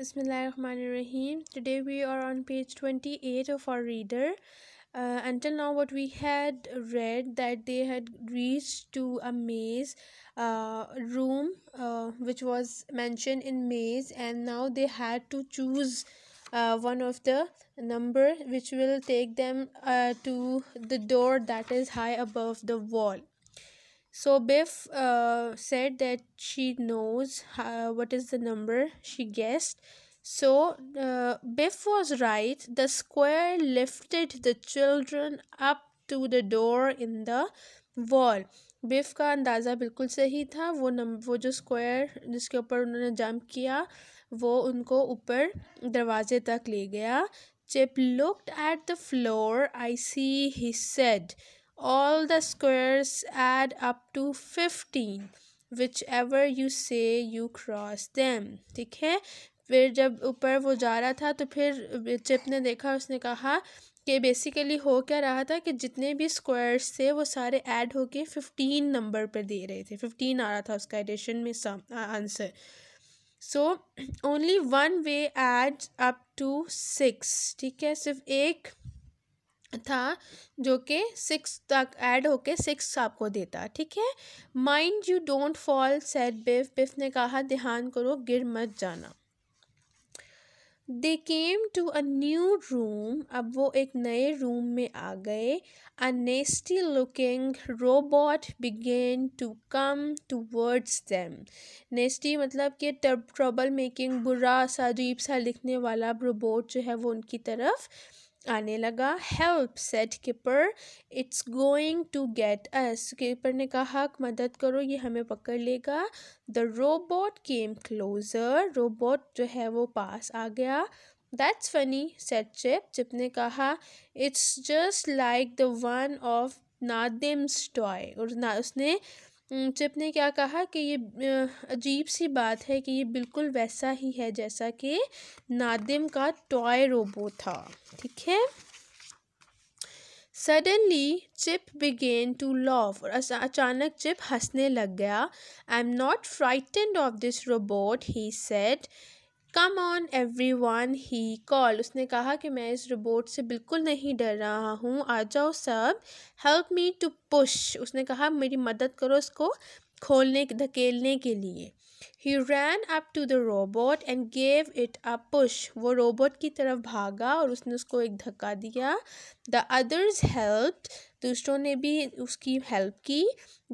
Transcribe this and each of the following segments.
Bismillahirrahmanirrahim. Today we are on page 28 of our reader. Uh, until now what we had read that they had reached to a maze uh, room uh, which was mentioned in maze and now they had to choose uh, one of the number which will take them uh, to the door that is high above the wall so Biff uh, said that she knows how, what is the number she guessed. So uh, Biff was right. The square lifted the children up to the door in the wall. Biff ka andaza bilkul sahi tha. Wo, num- wo jo square jiske upar unhone jump kiya, wo unko uper darwaze tak le gaya. Chip looked at the floor. I see, he said. all the squares add up to fifteen whichever you say you cross them ठीक है फिर जब ऊपर वो जा रहा था तो फिर चिप ने देखा उसने कहा कि बेसिकली हो क्या रहा था कि जितने भी स्क्वायर्स थे वो सारे ऐड होके फिफ्टीन नंबर पर दे रहे थे फिफ्टीन आ रहा था उसका एडिशन में sum answer so only one way add up to six ठीक है सिर्फ एक था जो कि सिक्स तक ऐड होके सिक्स आपको देता ठीक है mind you don't fall said Biff Biff ने कहा ध्यान करो गिर मत जाना they came to a new room अब वो एक नए रूम में आ गए a nasty looking robot began to come towards them nasty मतलब कि ट्रबल मेकिंग बुरा सा अजीब सा लिखने वाला रोबोट जो है वो उनकी तरफ आने लगा help said Kipper it's going to get us Kipper ने कहा मदद करो ये हमें पकड़ लेगा the robot came closer robot जो है वो पास आ गया that's funny said Chip Chip ने कहा it's just like the one of Nadim's toy और ना उसने चिप ने क्या कहा कि ये अजीब सी बात है कि ये बिल्कुल वैसा ही है जैसा कि नादिम का टॉय रोबो था ठीक है suddenly Chip began to laugh और अचानक चिप हंसने लग गया I am not frightened of this robot he said come on everyone he call उसने कहा कि मैं इस रोबोट से बिल्कुल नहीं डर रहा हूँ आ जाओ सब हेल्प मी टू पुश उसने कहा मेरी मदद करो इसको खोलने धकेलने के लिए he ran up to the robot and gave it a push वो रोबोट की तरफ भागा और उसने उसको एक धक्का दिया द अदर्स हेल्प दूसरों ने भी उसकी हेल्प की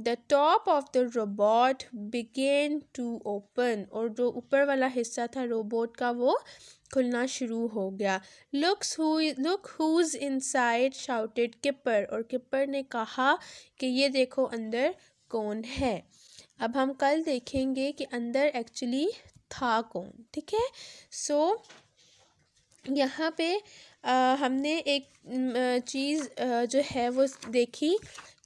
the top of the robot began to open और जो ऊपर वाला हिस्सा था रोबोट का वो खुलना शुरू हो गया लुक्स हुई look who's inside shouted Kipper और किपर ने कहा कि ये देखो अंदर कौन है अब हम कल देखेंगे कि अंदर एक्चुअली था कौन ठीक है सो यहाँ पे आ, हमने एक चीज़ जो है वो देखी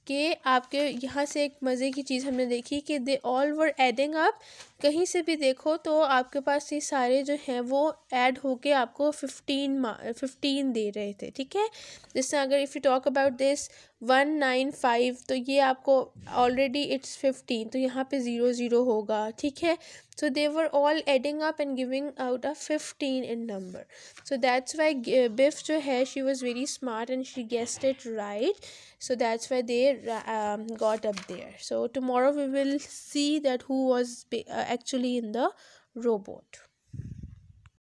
कि आपके यहाँ से एक मज़े की चीज़ हमने देखी कि they all were adding up कहीं से भी देखो तो आपके पास ये सारे जो हैं वो ऐड होके आपको फिफ्टीन फिफ्टीन दे रहे थे ठीक है जिससे अगर if you talk about this one nine five तो ये आपको ऑलरेडी इट्स फिफ्टीन तो यहाँ पे ज़ीरो ज़ीरो होगा ठीक है so they were all adding up and giving out a fifteen in number so that's why Biff जो है she was very smart and she guessed it right so that's why they got up there so tomorrow we will see that who was actually in the robot